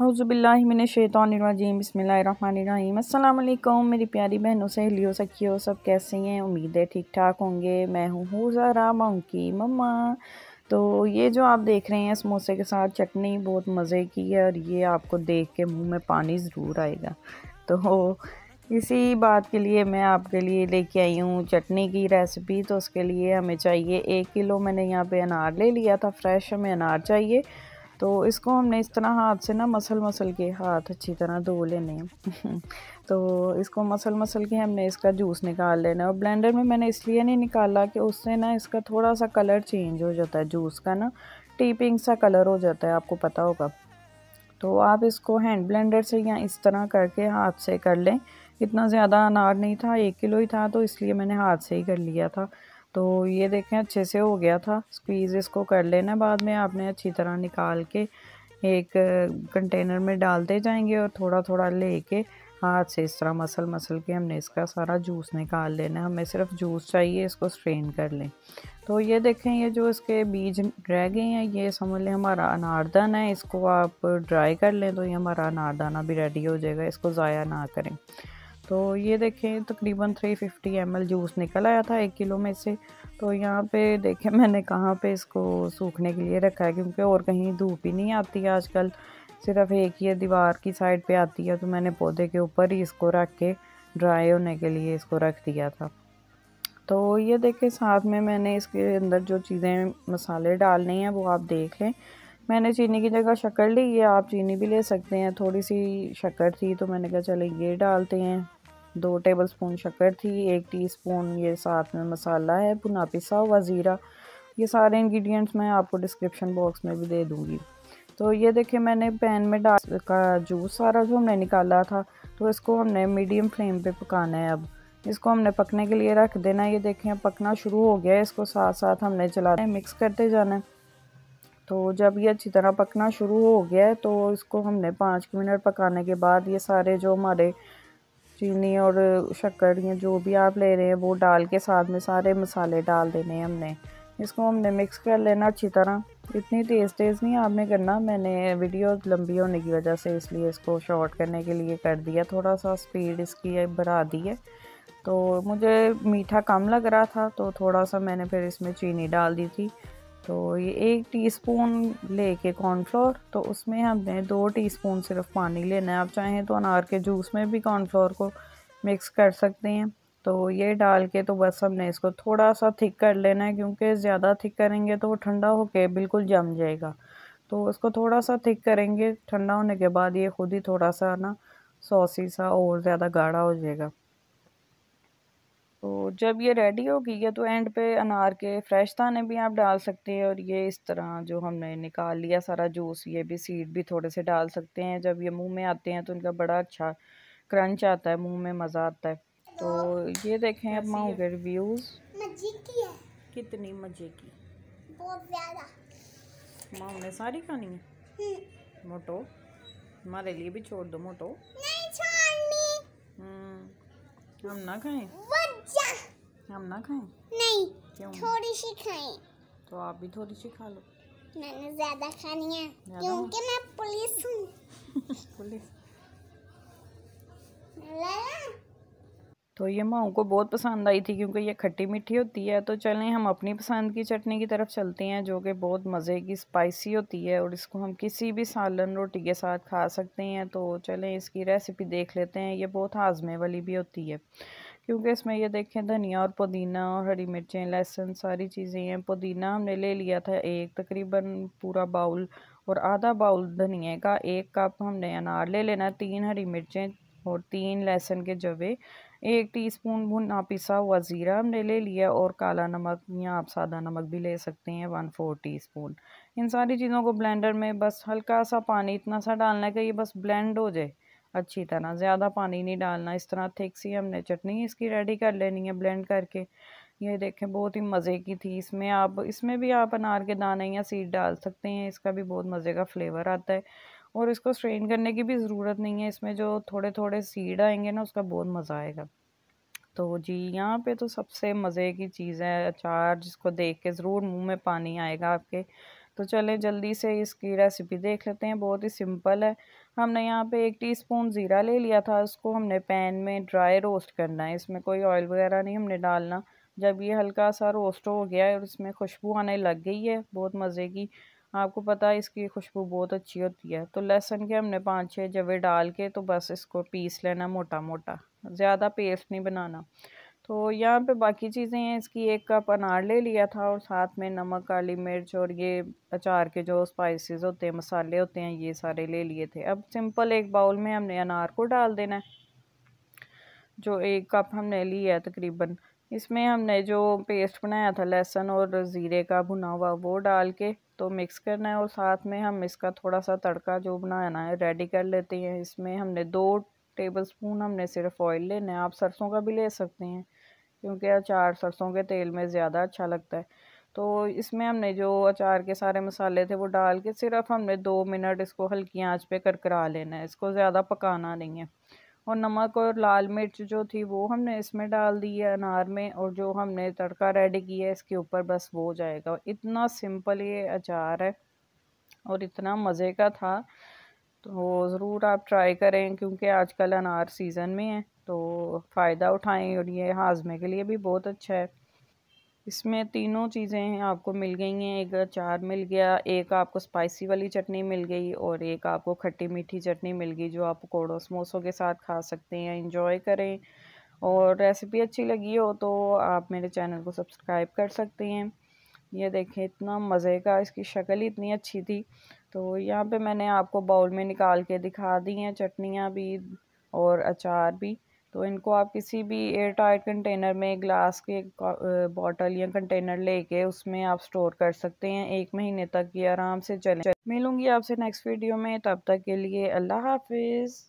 हौज़बिल्लिमिनशैतरजीम बसमीम अल्लाम मेरी प्यारी बहनों सहेलियों सखियों सब कैसे हैं उम्मीद है ठीक ठाक होंगे मैं हूँ ज़रा माँ की मम्मा तो ये जो आप देख रहे हैं समोसे के साथ चटनी बहुत मज़े की है और ये आपको देख के मुंह में पानी ज़रूर आएगा तो इसी बात के लिए मैं आपके लिए लेके आई हूँ चटनी की रेसिपी तो उसके लिए हमें चाहिए एक किलो मैंने यहाँ पे अनार ले लिया था फ्रेश हमें अनार चाहिए तो इसको हमने इस तरह हाथ से ना मसल मसल के हाथ अच्छी तरह धो लेने तो इसको मसल मसल के हमने इसका जूस निकाल लेना है और ब्लेंडर में मैंने इसलिए नहीं निकाला कि उससे ना इसका थोड़ा सा कलर चेंज हो जाता है जूस का ना टीपिंग सा कलर हो जाता है आपको पता होगा तो आप इसको हैंड ब्लेंडर से या इस तरह करके हाथ से कर लें इतना ज़्यादा अनार नहीं था एक किलो ही था तो इसलिए मैंने हाथ से ही कर लिया था तो ये देखें अच्छे से हो गया था स्क्वीज़ इसको कर लेना बाद में आपने अच्छी तरह निकाल के एक कंटेनर में डालते जाएंगे और थोड़ा थोड़ा ले के हाथ से इस तरह मसल मसल के हमने इसका सारा जूस निकाल लेना हमें सिर्फ जूस चाहिए इसको स्ट्रेन कर लें तो ये देखें ये जो इसके बीज रह गए हैं ये समझ लें हमारा अनारदाना है इसको आप ड्राई कर लें तो ये हमारा अनारदाना भी रेडी हो जाएगा इसको ज़ाया ना करें तो ये देखें तकरीबन थ्री फिफ्टी एम जूस निकल आया था एक किलो में से तो यहाँ पे देखें मैंने कहाँ पे इसको सूखने के लिए रखा है क्योंकि और कहीं धूप ही नहीं आती है आजकल सिर्फ एक ही दीवार की साइड पे आती है तो मैंने पौधे के ऊपर ही इसको रख के ड्राई होने के लिए इसको रख दिया था तो ये देखें साथ में मैंने इसके अंदर जो चीज़ें मसाले डालने हैं वो आप देख लें मैंने चीनी की जगह शक्कर ली है आप चीनी भी ले सकते हैं थोड़ी सी शक्कर थी तो मैंने कहा चले ये डालते हैं दो टेबलस्पून शक्कर थी एक टीस्पून ये साथ में मसाला है भुना पिसा हुआ ज़ीरा ये सारे इंग्रेडिएंट्स मैं आपको डिस्क्रिप्शन बॉक्स में भी दे दूँगी तो ये देखिए मैंने पैन में डाल का जूस सारा जो हमने निकाला था तो इसको हमने मीडियम फ्लेम पे पकाना है अब इसको हमने पकने के लिए रख देना ये देखें पकना शुरू हो गया है इसको साथ साथ हमने चला है मिक्स करते जाना है तो जब ये अच्छी तरह पकना शुरू हो गया है तो इसको हमने पाँच मिनट पकाने के बाद ये सारे जो हमारे चीनी और शक्कर या जो भी आप ले रहे हैं वो डाल के साथ में सारे मसाले डाल देने हैं हमने इसको हमने मिक्स कर लेना अच्छी तरह इतनी तेज़ तेज़ नहीं आपने करना मैंने वीडियो लंबी होने की वजह से इसलिए इसको शॉर्ट करने के लिए कर दिया थोड़ा सा स्पीड इसकी बढ़ा दी है तो मुझे मीठा कम लग रहा था तो थोड़ा सा मैंने फिर इसमें चीनी डाल दी थी तो ये एक टीस्पून लेके कॉर्नफ्लोर तो उसमें हमने दो टीस्पून सिर्फ पानी लेना है आप चाहें तो अनार के जूस में भी कॉर्नफ्लोर को मिक्स कर सकते हैं तो ये डाल के तो बस हमने इसको थोड़ा सा थिक कर लेना है क्योंकि ज़्यादा थिक करेंगे तो वो ठंडा होके बिल्कुल जम जाएगा तो इसको थोड़ा सा थिक करेंगे ठंडा होने के बाद ये खुद ही थोड़ा सा ना सॉसी सा और ज़्यादा गाढ़ा हो जाएगा तो जब ये रेडी हो गई है तो एंड पे अनार के फ्रेश दाने भी आप डाल सकते हैं और ये इस तरह जो हमने निकाल लिया सारा जूस ये भी सीड भी थोड़े से डाल सकते हैं जब ये मुंह में आते हैं तो इनका बड़ा अच्छा क्रंच आता है मुंह में मज़ा आता है तो ये देखें अब माओ के रिव्यूज़ कितनी मज़े की बहुत माओ ने सारी खानी है हम्म। मोटो हमारे लिए भी छोड़ दो मोटो नहीं छोड़नी हम्म। क्यों हम ना खाएं हम ना खाएं नहीं क्यों? थोड़ी सी खाएं तो आप भी थोड़ी सी खा लो मैंने ज्यादा खानी है क्योंकि मैं पुलिस हूँ पुलिस तो ये माओ को बहुत पसंद आई थी क्योंकि ये खट्टी मीठी होती है तो चलें हम अपनी पसंद की चटनी की तरफ चलते हैं जो कि बहुत मज़े की स्पाइसी होती है और इसको हम किसी भी सालन रोटी के साथ खा सकते हैं तो चलें इसकी रेसिपी देख लेते हैं ये बहुत हाजमे वाली भी होती है क्योंकि इसमें ये देखें धनिया और पुदीना और हरी मिर्चें लहसुन सारी चीज़ें हैं पुदीना हमने ले लिया था एक तकरीबन पूरा बाउल और आधा बाउल धनिए का एक कप हमने अनार ले लेना तीन हरी मिर्चें और तीन लहसुन के जवे एक टीस्पून भुना पिसा हुआ ज़ीरा हमने ले लिया और काला नमक या आप सादा नमक भी ले सकते हैं वन फोर टी स्पून इन सारी चीज़ों को ब्लेंडर में बस हल्का सा पानी इतना सा डालना है कि ये बस ब्लेंड हो जाए अच्छी तरह ज़्यादा पानी नहीं डालना इस तरह थिक सी हमने चटनी इसकी रेडी कर लेनी है ब्लेंड करके ये देखें बहुत ही मज़े की थी इसमें आप इसमें भी आप अनार के दाने या सीड डाल सकते हैं इसका भी बहुत मज़े का फ्लेवर आता है और इसको स्ट्रेन करने की भी ज़रूरत नहीं है इसमें जो थोड़े थोड़े सीड आएंगे ना उसका बहुत मज़ा आएगा तो जी यहाँ पे तो सबसे मज़े की चीज़ है अचार जिसको देख के ज़रूर मुंह में पानी आएगा आपके तो चलें जल्दी से इसकी रेसिपी देख लेते हैं बहुत ही सिंपल है हमने यहाँ पे एक टीस्पून ज़ीरा ले लिया था उसको हमने पैन में ड्राई रोस्ट करना है इसमें कोई ऑयल वगैरह नहीं हमने डालना जब ये हल्का सा रोस्ट हो गया है और इसमें खुशबू आने लग गई है बहुत मज़े की आपको पता है इसकी खुशबू बहुत अच्छी होती है तो लहसुन के हमने पाँच छः जवे डाल के तो बस इसको पीस लेना मोटा मोटा ज़्यादा पेस्ट नहीं बनाना तो यहाँ पे बाकी चीज़ें हैं इसकी एक कप अनार ले लिया था और साथ में नमक काली मिर्च और ये अचार के जो स्पाइसेस होते हैं मसाले होते हैं ये सारे ले लिए थे अब सिंपल एक बाउल में हमने अनार को डाल देना है जो एक कप हमने लिया है तकरीबन इसमें हमने जो पेस्ट बनाया था लहसुन और ज़ीरे का भुना हुआ वो डाल के तो मिक्स करना है और साथ में हम इसका थोड़ा सा तड़का जो बनाना है रेडी कर लेते हैं इसमें हमने दो टेबल स्पून हमने सिर्फ ऑयल लेना है आप सरसों का भी ले सकते हैं क्योंकि अचार सरसों के तेल में ज़्यादा अच्छा लगता है तो इसमें हमने जो अचार के सारे मसाले थे वो डाल के सिर्फ हमने दो मिनट इसको हल्की आँच पर करकरा लेना है इसको ज़्यादा पकाना नहीं है और नमक और लाल मिर्च जो थी वो हमने इसमें डाल दी है अनार में और जो हमने तड़का रेडी किया है इसके ऊपर बस वो जाएगा इतना सिंपल ये अचार है और इतना मज़े का था तो ज़रूर आप ट्राई करें क्योंकि आजकल अनार सीज़न में है तो फ़ायदा उठाएं और ये हाजमे के लिए भी बहुत अच्छा है इसमें तीनों चीज़ें हैं आपको मिल गई हैं एक अचार मिल गया एक आपको स्पाइसी वाली चटनी मिल गई और एक आपको खट्टी मीठी चटनी मिल गई जो आप कोड़ो समोसों के साथ खा सकते हैं इंजॉय करें और रेसिपी अच्छी लगी हो तो आप मेरे चैनल को सब्सक्राइब कर सकते हैं ये देखें इतना मज़े का इसकी शक्ल ही इतनी अच्छी थी तो यहाँ पे मैंने आपको बाउल में निकाल के दिखा दी हैं चटनियाँ भी और अचार भी तो इनको आप किसी भी एयर टाइट कंटेनर में ग्लास के बॉटल या कंटेनर लेके उसमें आप स्टोर कर सकते हैं एक महीने तक ये आराम से चले मिलूंगी आपसे नेक्स्ट वीडियो में तब तक के लिए अल्लाह हाफिज़